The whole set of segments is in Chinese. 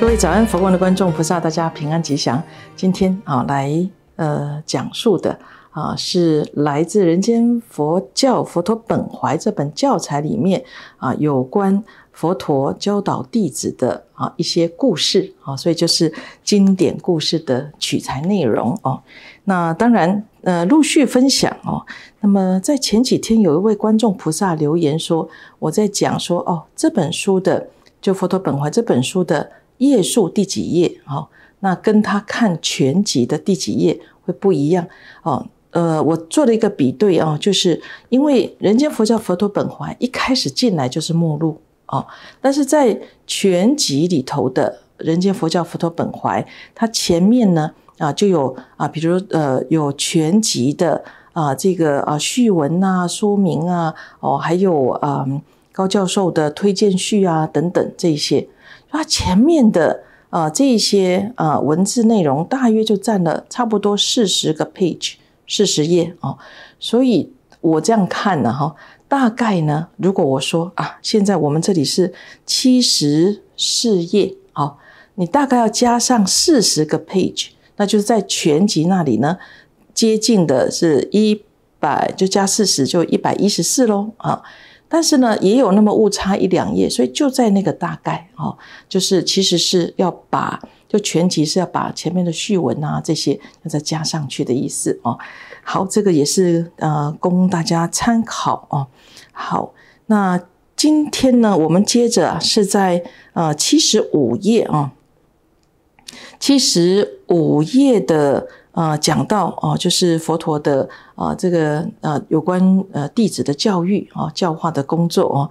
各位早安，佛光的观众菩萨，大家平安吉祥。今天啊，来呃讲述的啊，是来自《人间佛教佛陀本怀》这本教材里面啊，有关佛陀教导弟子的啊一些故事啊，所以就是经典故事的取材内容哦。那当然呃陆续分享哦。那么在前几天，有一位观众菩萨留言说，我在讲说哦，这本书的就《佛陀本怀》这本书的。页数第几页啊？那跟他看全集的第几页会不一样哦。呃，我做了一个比对啊，就是因为《人间佛教佛陀本怀》一开始进来就是目录哦，但是在全集里头的《人间佛教佛陀本怀》，它前面呢啊就有啊，比如呃有全集的啊这个啊序文啊说明啊哦，还有啊高教授的推荐序啊等等这些。它前面的啊这些啊文字内容大约就占了差不多四十个 page，四十页哦。所以我这样看呢哈，大概呢，如果我说啊，现在我们这里是七十四页哦，你大概要加上四十个 page，那就是在全集那里呢，接近的是一百，就加四十就一百一十四喽啊。但是呢，也有那么误差一两页，所以就在那个大概哦，就是其实是要把就全集是要把前面的序文啊这些要再加上去的意思哦。好，这个也是呃供大家参考哦。好，那今天呢，我们接着是在呃七十五页啊，七十五页的。啊，讲到哦，就是佛陀的啊，这个呃，有关呃弟子的教育啊，教化的工作啊，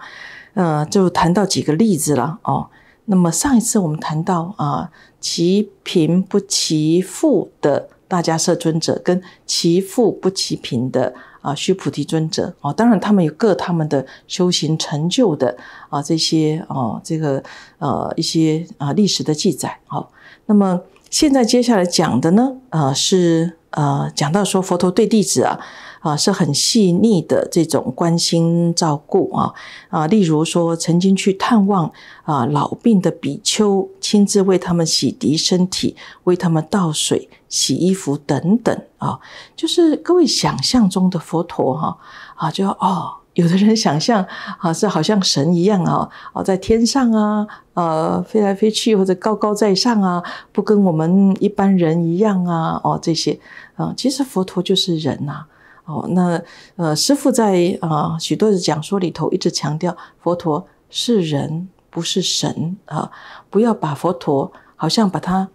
呃，就谈到几个例子了哦。那么上一次我们谈到啊，其贫不其富的大迦叶尊者，跟其富不其贫的啊，须菩提尊者啊，当然他们有各他们的修行成就的啊，这些哦，这个呃一些啊历史的记载好，那么。现在接下来讲的呢，呃，是呃，讲到说佛陀对弟子啊，啊，是很细腻的这种关心照顾啊，啊，例如说曾经去探望啊老病的比丘，亲自为他们洗涤身体，为他们倒水、洗衣服等等啊，就是各位想象中的佛陀哈，啊，就哦。有的人想象啊，是好像神一样啊，哦，在天上啊，呃，飞来飞去，或者高高在上啊，不跟我们一般人一样啊，哦，这些，啊，其实佛陀就是人呐，哦，那，呃，师傅在啊，许多的讲说里头一直强调，佛陀是人，不是神啊，不要把佛陀好像把它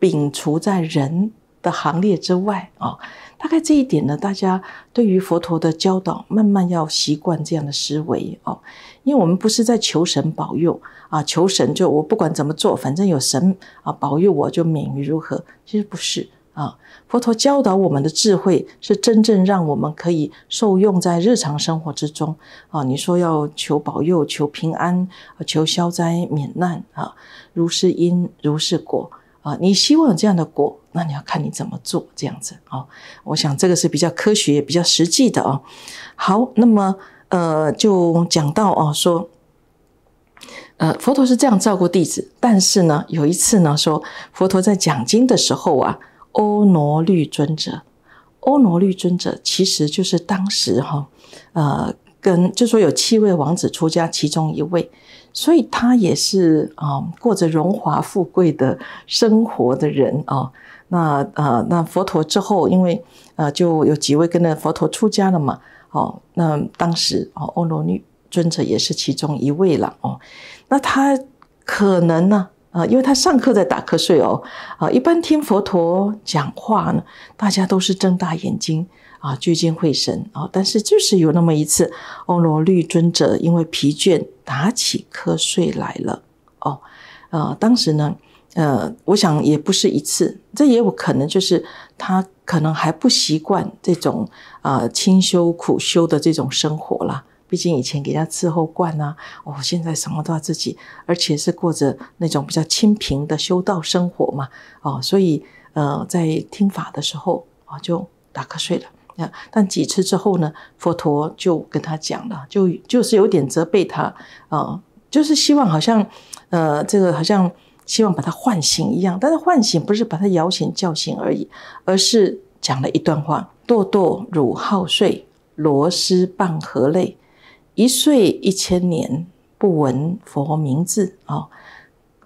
摒除在人的行列之外啊。大概这一点呢，大家对于佛陀的教导，慢慢要习惯这样的思维哦。因为我们不是在求神保佑啊，求神就我不管怎么做，反正有神啊保佑我就免于如何。其实不是啊，佛陀教导我们的智慧是真正让我们可以受用在日常生活之中啊。你说要求保佑、求平安、求消灾免难啊，如是因如是果啊，你希望有这样的果。那你要看你怎么做，这样子哦。我想这个是比较科学、比较实际的哦。好，那么呃，就讲到哦，说呃，佛陀是这样照顾弟子，但是呢，有一次呢，说佛陀在讲经的时候啊，欧罗律尊者，欧罗律尊者其实就是当时哈呃跟就说有七位王子出家，其中一位，所以他也是啊过着荣华富贵的生活的人啊。那呃，那佛陀之后，因为呃，就有几位跟着佛陀出家了嘛，哦，那当时哦，欧罗律尊者也是其中一位了哦，那他可能呢，啊，因为他上课在打瞌睡哦，啊，一般听佛陀讲话呢，大家都是睁大眼睛啊，聚精会神啊，但是就是有那么一次，欧罗律尊者因为疲倦打起瞌睡来了哦，啊，当时呢。呃，我想也不是一次，这也有可能就是他可能还不习惯这种啊清修苦修的这种生活啦。毕竟以前给他伺候惯了，哦，现在什么都要自己，而且是过着那种比较清贫的修道生活嘛，哦，所以呃，在听法的时候啊就打瞌睡了。那但几次之后呢，佛陀就跟他讲了，就就是有点责备他啊，就是希望好像呃这个好像。希望把他唤醒一样，但是唤醒不是把他摇醒叫醒而已，而是讲了一段话：“堕堕乳，好睡，螺蛳半河类，一睡一千年，不闻佛名字。”啊，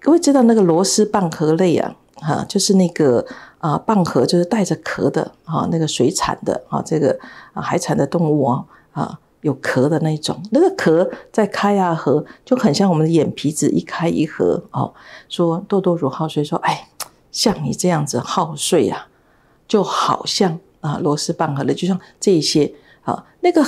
各位知道那个螺蛳半壳类啊，哈，就是那个啊，蚌壳就是带着壳的啊，那个水产的啊，这个啊，海产的动物啊，啊。有壳的那种，那个壳在开啊合，就很像我们的眼皮子一开一合哦。说豆豆如好睡，说哎，像你这样子好睡啊，就好像啊螺丝棒合了，就像这一些啊，那个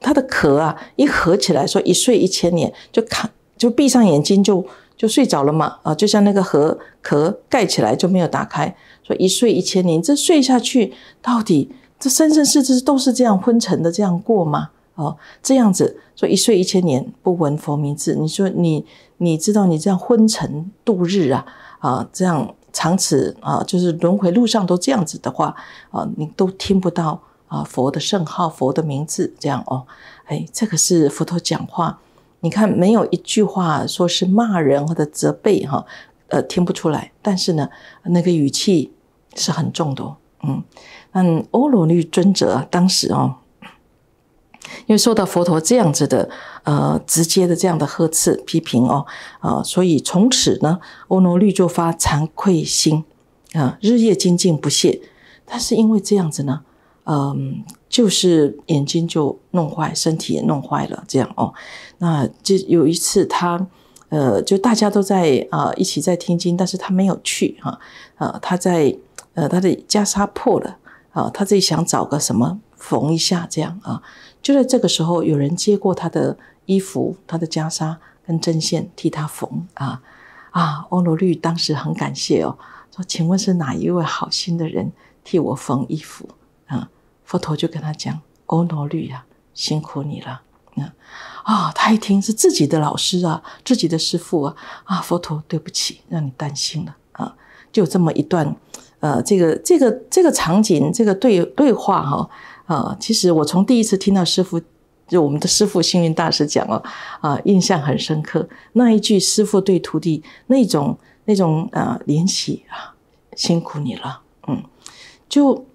它的壳啊一合起来，说一睡一千年，就看就闭上眼睛就就睡着了嘛啊，就像那个壳壳盖起来就没有打开，说一睡一千年，这睡下去到底这生生世世都是这样昏沉的这样过吗？哦，这样子说一岁一千年不闻佛名字，你说你你知道你这样昏沉度日啊啊，这样长此啊，就是轮回路上都这样子的话啊，你都听不到啊佛的圣号佛的名字这样哦，哎，这个是佛陀讲话，你看没有一句话说是骂人或者责备哈，呃，听不出来，但是呢，那个语气是很重的，嗯嗯，欧罗律尊者当时哦。因为受到佛陀这样子的呃直接的这样的呵斥批评哦啊，所以从此呢，欧罗律就发惭愧心啊，日夜精进不懈。但是因为这样子呢，嗯，就是眼睛就弄坏，身体也弄坏了这样哦。那就有一次他呃，就大家都在啊一起在听经，但是他没有去哈啊，他在呃他的袈裟破了啊，他自己想找个什么缝一下这样啊。就在这个时候，有人接过他的衣服、他的袈裟跟针线，替他缝啊啊！欧罗律当时很感谢哦，说：“请问是哪一位好心的人替我缝衣服？”啊，佛陀就跟他讲：“欧罗律啊，辛苦你了。”啊”啊，他一听是自己的老师啊，自己的师傅啊啊！佛陀对不起，让你担心了啊！就这么一段，呃，这个这个这个场景，这个对对话哈。啊，其实我从第一次听到师傅，就我们的师傅星运大师讲哦，啊，印象很深刻。那一句师傅对徒弟那种那种啊怜惜啊，辛苦你了，嗯，就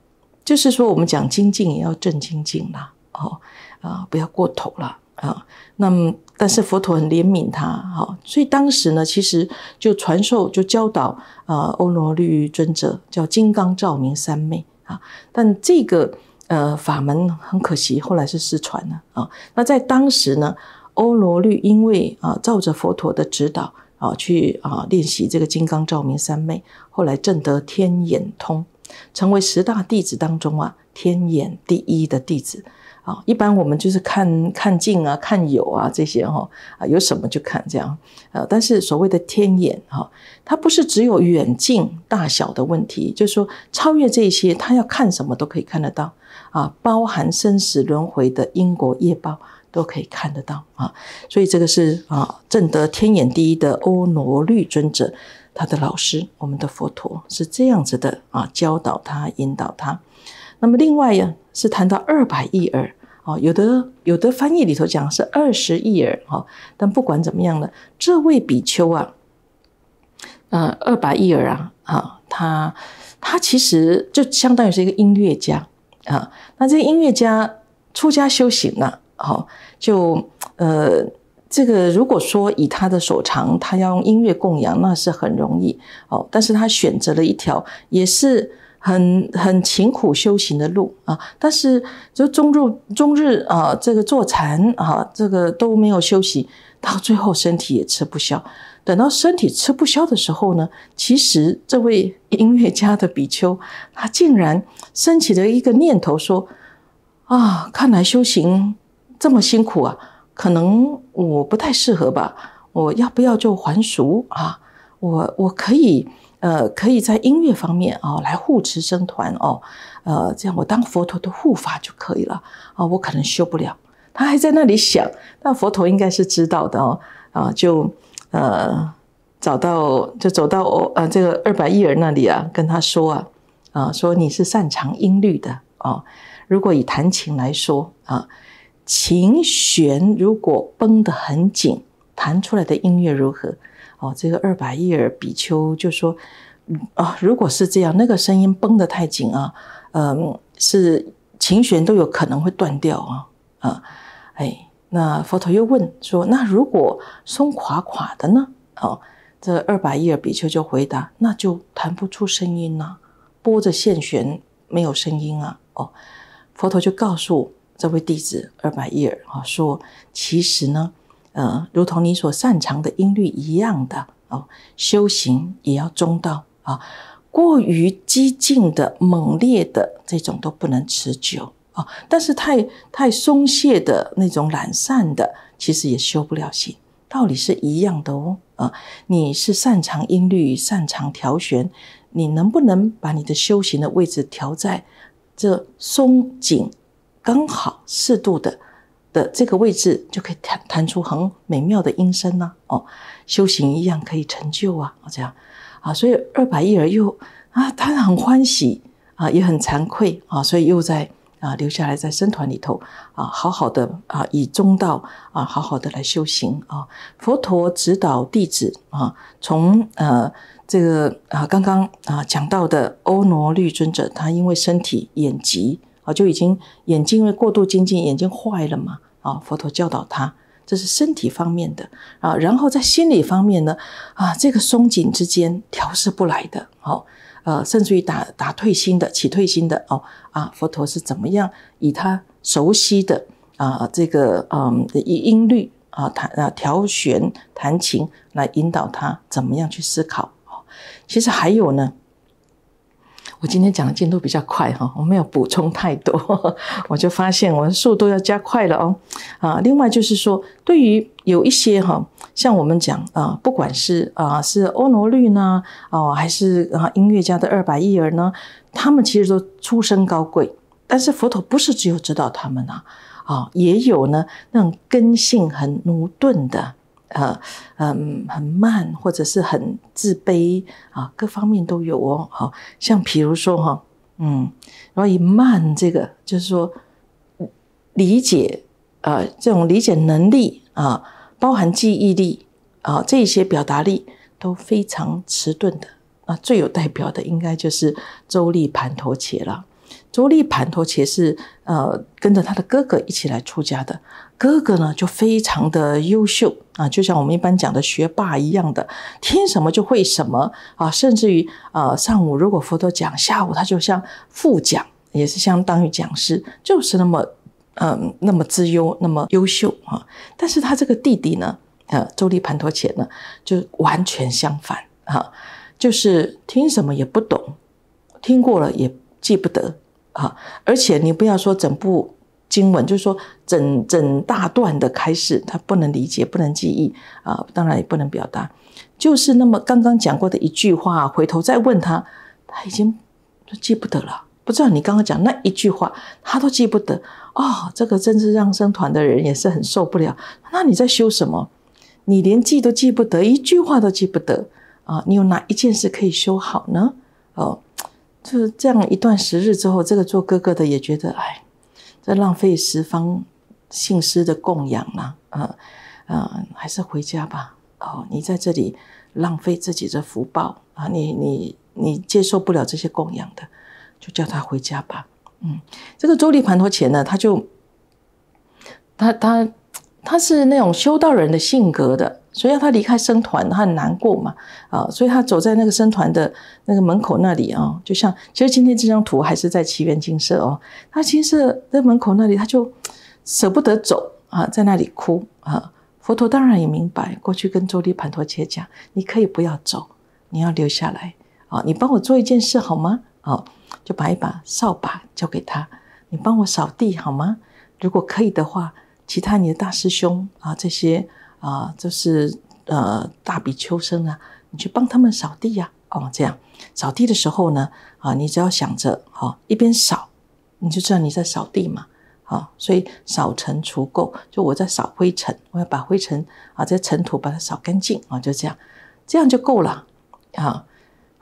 就是说我们讲精进也要正精进啦，哦啊，不要过头了啊。那么，但是佛陀很怜悯他，哈，所以当时呢，其实就传授就教导啊，欧罗律尊者叫金刚照明三昧啊，但这个。呃，法门很可惜，后来是失传了啊。那在当时呢，欧罗律因为啊，照着佛陀的指导啊，去啊练习这个金刚照明三昧，后来证得天眼通，成为十大弟子当中啊天眼第一的弟子啊。一般我们就是看看近啊、看有啊这些哈啊，有什么就看这样。呃，但是所谓的天眼哈，它不是只有远近大小的问题，就是说超越这些，他要看什么都可以看得到。啊，包含生死轮回的因果业报都可以看得到啊，所以这个是啊，正得天眼第一的欧罗绿尊者，他的老师，我们的佛陀是这样子的啊，教导他，引导他。那么另外呀，是谈到二百亿耳啊，有的有的翻译里头讲是二十亿耳哈，但不管怎么样呢，这位比丘啊，呃，二百亿耳啊，啊，他他其实就相当于是一个音乐家。啊，那这音乐家出家修行了，好，就呃，这个如果说以他的所长，他要用音乐供养，那是很容易哦。但是他选择了一条也是很很勤苦修行的路啊，但是就中日中日啊，这个坐禅啊，这个都没有休息，到最后身体也吃不消。等到身体吃不消的时候呢，其实这位音乐家的比丘，他竟然升起了一个念头，说：“啊，看来修行这么辛苦啊，可能我不太适合吧？我要不要就还俗啊？我我可以，呃，可以在音乐方面啊来护持僧团哦，呃，这样我当佛陀的护法就可以了啊。我可能修不了。”他还在那里想，那佛陀应该是知道的哦，啊，就。呃，找到就走到我呃这个二百亿尔那里啊，跟他说啊，啊说你是擅长音律的啊，如果以弹琴来说啊，琴弦如果绷得很紧，弹出来的音乐如何？哦，这个二百亿尔比丘就说，啊，如果是这样，那个声音绷得太紧啊，嗯，是琴弦都有可能会断掉啊，啊，哎。那佛陀又问说：“那如果松垮垮的呢？哦，这二百叶尔比丘就回答：那就弹不出声音了，拨着弦没有声音啊。哦，佛陀就告诉这位弟子二百叶尔啊，说：其实呢，呃，如同你所擅长的音律一样的哦，修行也要中道啊，过于激进的、猛烈的这种都不能持久。”哦，但是太太松懈的那种懒散的，其实也修不了心，道理是一样的哦。啊，你是擅长音律，擅长调弦，你能不能把你的修行的位置调在这松紧刚好适度的的这个位置，就可以弹弹出很美妙的音声呢？哦，修行一样可以成就啊！啊，这样，啊，所以二百一儿又啊，他很欢喜啊，也很惭愧啊，所以又在。啊，留下来在僧团里头啊，好好的啊，以中道啊，好好的来修行啊。佛陀指导弟子啊，从呃这个啊刚刚啊讲到的欧罗绿尊者，他因为身体眼疾啊，就已经眼睛因为过度精进，眼睛坏了嘛啊。佛陀教导他，这是身体方面的啊。然后在心理方面呢啊，这个松紧之间调试不来的，好。呃，甚至于打打退心的、起退心的哦啊，佛陀是怎么样以他熟悉的啊这个嗯音律啊弹啊调弦弹琴来引导他怎么样去思考哦、其实还有呢，我今天讲的进度比较快哈，我没有补充太多，我就发现我的速度要加快了哦啊。另外就是说，对于有一些哈。像我们讲啊，不管是啊是欧罗律呢，哦，还是啊音乐家的二百亿尔呢，他们其实都出身高贵。但是佛陀不是只有指导他们呐，啊，也有呢那种根性很驽钝的，呃，嗯，很慢或者是很自卑啊，各方面都有哦。好像比如说哈，嗯，然后以慢这个就是说理解啊，这种理解能力啊。包含记忆力啊，这些表达力都非常迟钝的啊，最有代表的应该就是周立盘陀羯了。周立盘陀羯是呃跟着他的哥哥一起来出家的，哥哥呢就非常的优秀啊，就像我们一般讲的学霸一样的，听什么就会什么啊，甚至于呃上午如果佛陀讲，下午他就像副讲，也是相当于讲师，就是那么。嗯，那么之优，那么优秀啊！但是他这个弟弟呢，呃，周立盘陀伽呢，就完全相反啊，就是听什么也不懂，听过了也记不得啊。而且你不要说整部经文，就是说整整大段的开始，他不能理解，不能记忆啊，当然也不能表达。就是那么刚刚讲过的一句话，回头再问他，他已经都记不得了。不知道你刚刚讲那一句话，他都记不得哦。这个真是让生团的人也是很受不了。那你在修什么？你连记都记不得，一句话都记不得啊！你有哪一件事可以修好呢？哦，就是这样一段时日之后，这个做哥哥的也觉得，哎，这浪费十方信施的供养了，啊啊，还是回家吧。哦，你在这里浪费自己的福报啊！你你你接受不了这些供养的。就叫他回家吧。嗯，这个周立盘陀前呢，他就，他他他是那种修道人的性格的，所以要他离开僧团，他很难过嘛。啊，所以他走在那个僧团的那个门口那里啊，就像其实今天这张图还是在奇缘精舍哦。他其舍在门口那里，他就舍不得走啊，在那里哭啊。佛陀当然也明白，过去跟周立盘陀切讲，你可以不要走，你要留下来啊，你帮我做一件事好吗？啊。就把一把扫把交给他，你帮我扫地好吗？如果可以的话，其他你的大师兄啊，这些啊，就是呃大比丘僧啊，你去帮他们扫地呀。哦，这样扫地的时候呢，啊，你只要想着，好，一边扫，你就知道你在扫地嘛。好，所以扫尘除垢，就我在扫灰尘，我要把灰尘啊，这尘土把它扫干净啊，就这样，这样就够了啊。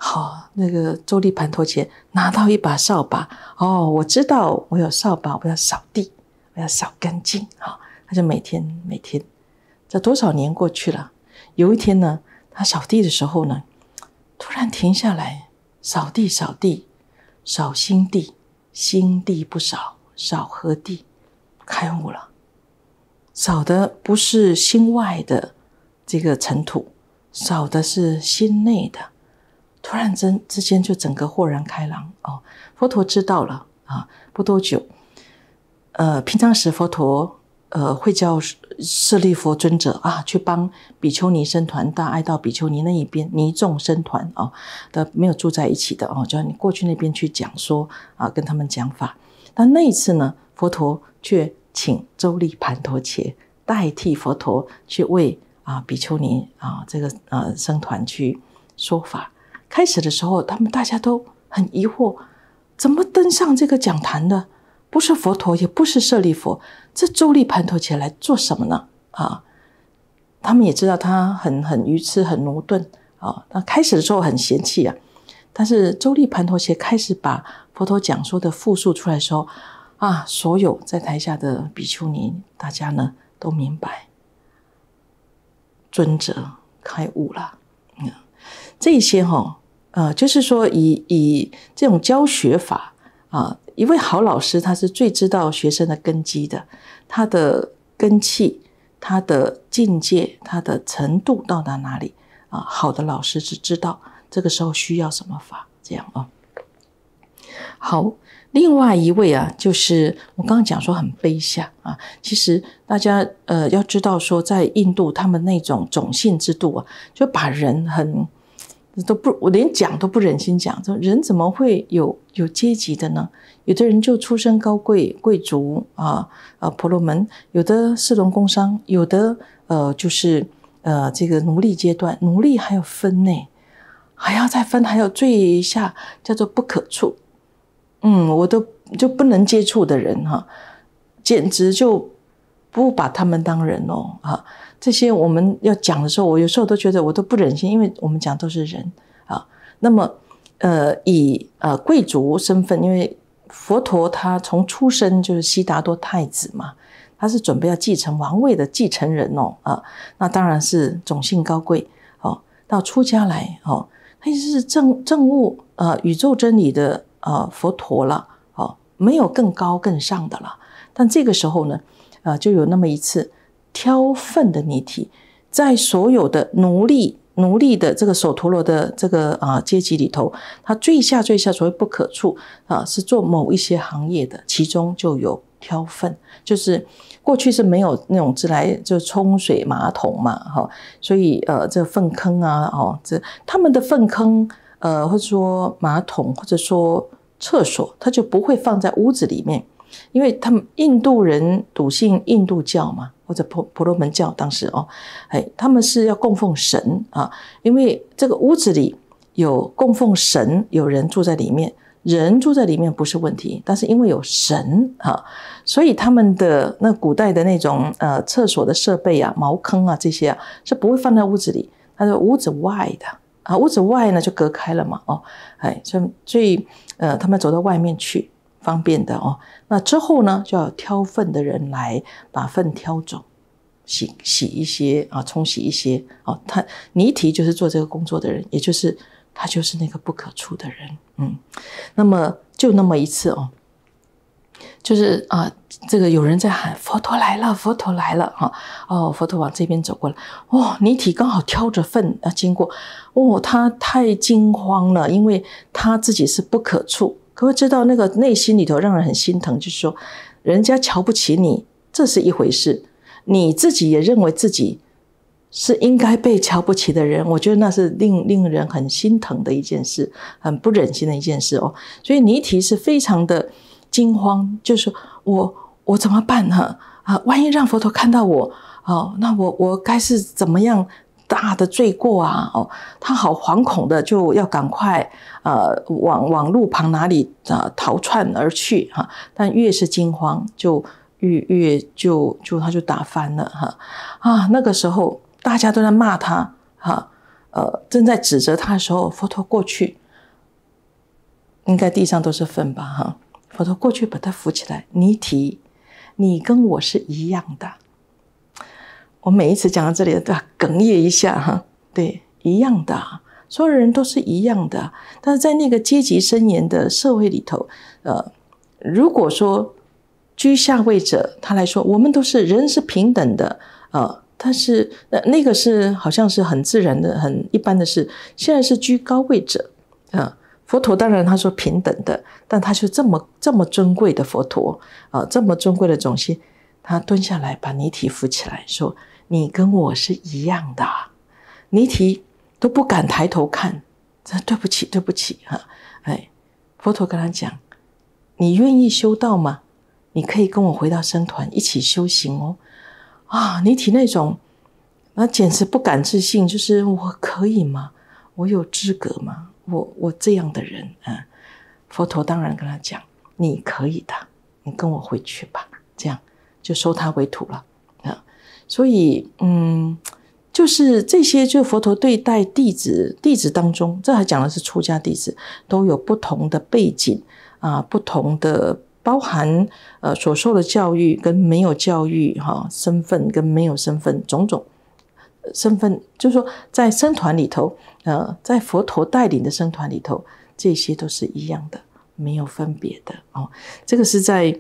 好，那个周立盘托钱拿到一把扫把，哦，我知道我有扫把，我要扫地，我要扫干净啊！他就每天每天，这多少年过去了，有一天呢，他扫地的时候呢，突然停下来，扫地扫地，扫心地，心地不扫，扫何地？开悟了，扫的不是心外的这个尘土，扫的是心内的。突然间之间就整个豁然开朗哦！佛陀知道了啊，不多久，呃，平常时佛陀呃会叫舍利佛尊者啊去帮比丘尼僧团，大爱到比丘尼那一边尼众僧团啊的没有住在一起的哦，叫你过去那边去讲说啊，跟他们讲法。但那一次呢，佛陀却请周利盘陀切代替佛陀去为啊比丘尼啊这个呃僧团去说法。开始的时候，他们大家都很疑惑，怎么登上这个讲坛的？不是佛陀，也不是舍利佛，这周利盘陀起来做什么呢？啊，他们也知道他很很愚痴，很驽钝啊。那开始的时候很嫌弃啊，但是周利盘陀邪开始把佛陀讲说的复述出来的时候，啊，所有在台下的比丘尼，大家呢都明白，尊者开悟了，嗯，这些哈。呃，就是说，以以这种教学法啊，一位好老师他是最知道学生的根基的，他的根气、他的境界、他的程度到达哪里啊？好的老师是知道这个时候需要什么法这样啊。好，另外一位啊，就是我刚刚讲说很悲下啊，其实大家呃要知道说，在印度他们那种种姓制度啊，就把人很。都不，我连讲都不忍心讲。说人怎么会有有阶级的呢？有的人就出身高贵贵族啊，啊，婆罗门；有的是农工商；有的呃就是呃这个奴隶阶段，奴隶还要分呢，还要再分，还要最下叫做不可触，嗯，我都就不能接触的人哈，简直就不把他们当人哦啊。这些我们要讲的时候，我有时候都觉得我都不忍心，因为我们讲都是人啊。那么，呃，以呃贵族身份，因为佛陀他从出生就是悉达多太子嘛，他是准备要继承王位的继承人哦啊。那当然是种姓高贵哦。到出家来哦，他就是证证悟呃宇宙真理的呃佛陀了哦，没有更高更上的了。但这个时候呢，啊，就有那么一次。挑粪的泥体，在所有的奴隶奴隶的这个首陀罗的这个啊阶级里头，它最下最下所谓不可触啊，是做某一些行业的，其中就有挑粪，就是过去是没有那种自来就冲水马桶嘛，哈，所以呃这粪坑啊，哦这他们的粪坑呃或者说马桶或者说厕所，他就不会放在屋子里面，因为他们印度人笃信印度教嘛。或者婆婆罗门教当时哦，哎，他们是要供奉神啊，因为这个屋子里有供奉神，有人住在里面，人住在里面不是问题，但是因为有神啊，所以他们的那古代的那种呃厕所的设备啊、茅坑啊这些啊是不会放在屋子里，他说屋子外的啊，屋子外呢就隔开了嘛，哦，哎，所以所以呃，他们走到外面去。方便的哦，那之后呢，就要挑粪的人来把粪挑走，洗洗一些啊，冲洗一些哦。他泥提就是做这个工作的人，也就是他就是那个不可触的人，嗯。那么就那么一次哦，就是啊，这个有人在喊佛陀来了，佛陀来了啊！哦，佛陀往这边走过来，哇，泥提刚好挑着粪啊经过，哦，他太惊慌了，因为他自己是不可触。可会知道那个内心里头让人很心疼，就是说，人家瞧不起你，这是一回事；你自己也认为自己是应该被瞧不起的人，我觉得那是令令人很心疼的一件事，很不忍心的一件事哦。所以你一提是非常的惊慌，就是我我怎么办呢？啊，万一让佛陀看到我，哦，那我我该是怎么样？大的罪过啊！哦，他好惶恐的，就要赶快呃，往往路旁哪里啊逃窜而去哈。但越是惊慌，就越越就就他就打翻了哈啊！那个时候大家都在骂他哈，呃，正在指责他的时候，佛陀过去，应该地上都是粪吧哈。佛陀过去把他扶起来，你提，你跟我是一样的。我每一次讲到这里都要哽咽一下哈，对，一样的，所有人都是一样的，但是在那个阶级森严的社会里头，呃，如果说居下位者他来说，我们都是人是平等的呃，但是那那个是好像是很自然的、很一般的事。现在是居高位者啊，佛陀当然他说平等的，但他就这么这么尊贵的佛陀啊，这么尊贵的种姓，他蹲下来把泥体扶起来说。你跟我是一样的，尼提都不敢抬头看。真对不起，对不起哈。哎，佛陀跟他讲：“你愿意修道吗？你可以跟我回到僧团一起修行哦。”啊，尼提那种，那简直不敢置信，就是我可以吗？我有资格吗？我我这样的人啊？佛陀当然跟他讲：“你可以的，你跟我回去吧。”这样就收他为徒了。所以，嗯，就是这些，就佛陀对待弟子，弟子当中，这还讲的是出家弟子，都有不同的背景啊，不同的包含，呃，所受的教育跟没有教育，哈，身份跟没有身份，种种身份，就是说，在僧团里头，呃，在佛陀带领的僧团里头，这些都是一样的，没有分别的哦，这个是在。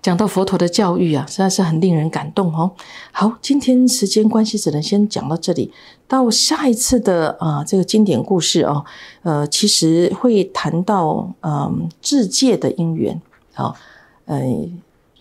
讲到佛陀的教育啊，实在是很令人感动哦。好，今天时间关系，只能先讲到这里。到下一次的啊，这个经典故事哦，呃，其实会谈到嗯智界的因缘。好，呃，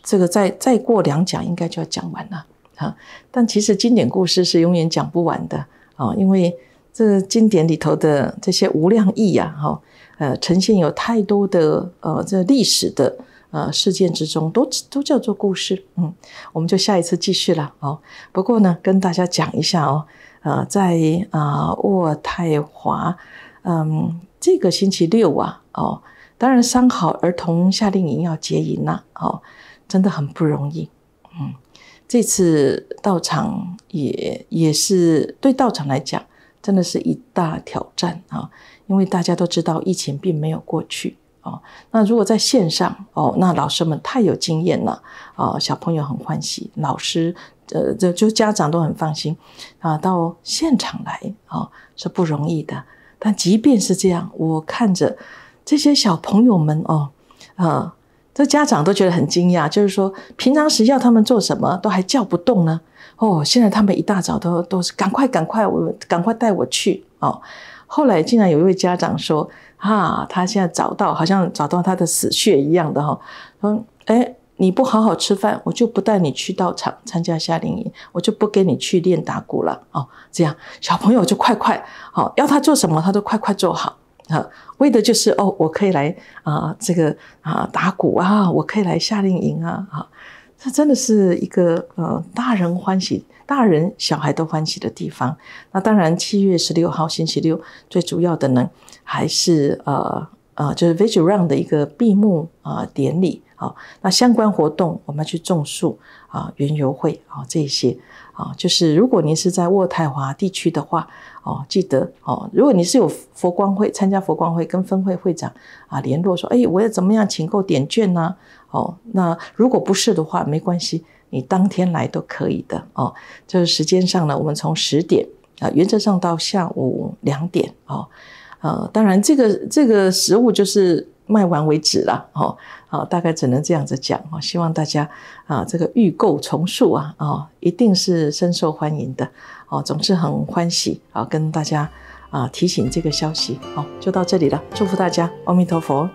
这个再再过两讲应该就要讲完了。啊。但其实经典故事是永远讲不完的啊，因为这经典里头的这些无量意呀，哈，呃，呈现有太多的呃这历史的。呃，事件之中都都叫做故事，嗯，我们就下一次继续了，哦，不过呢，跟大家讲一下哦，呃，在啊渥太华，嗯，这个星期六啊，哦，当然三好儿童夏令营要结营了，哦，真的很不容易，嗯，这次到场也也是对道场来讲，真的是一大挑战啊，因为大家都知道，疫情并没有过去。哦，那如果在线上哦，那老师们太有经验了啊，小朋友很欢喜，老师呃这就家长都很放心啊。到现场来啊是不容易的，但即便是这样，我看着这些小朋友们哦，啊，这家长都觉得很惊讶，就是说平常时要他们做什么都还叫不动呢，哦，现在他们一大早都都是赶快赶快我赶快带我去哦，后来竟然有一位家长说：“哈，他现在找到好像找到他的死穴一样的哈，说，哎，你不好好吃饭，我就不带你去到场参加夏令营，我就不跟你去练打鼓了哦。这样小朋友就快快好，要他做什么他都快快做好啊，为的就是哦，我可以来啊，这个啊打鼓啊，我可以来夏令营啊啊，这真的是一个呃大人欢喜。”大人小孩都欢喜的地方。那当然，七月十六号星期六最主要的呢，还是呃呃，就是 Vision Run 的一个闭幕啊典礼啊。那相关活动，我们要去种树啊、圆游会啊这些啊。就是如果您是在渥太华地区的话，哦，记得哦。如果你是有佛光会参加佛光会，跟分会会长啊联络说，哎，我要怎么样请购点券呢？哦，那如果不是的话，没关系。你当天来都可以的哦，就是时间上呢，我们从十点啊，原则上到下午两点哦，呃，当然这个这个食物就是卖完为止了哦，好，大概只能这样子讲哦，希望大家啊，这个预购重塑啊，哦，一定是深受欢迎的哦，总是很欢喜啊，跟大家啊提醒这个消息哦，就到这里了，祝福大家，阿弥陀佛。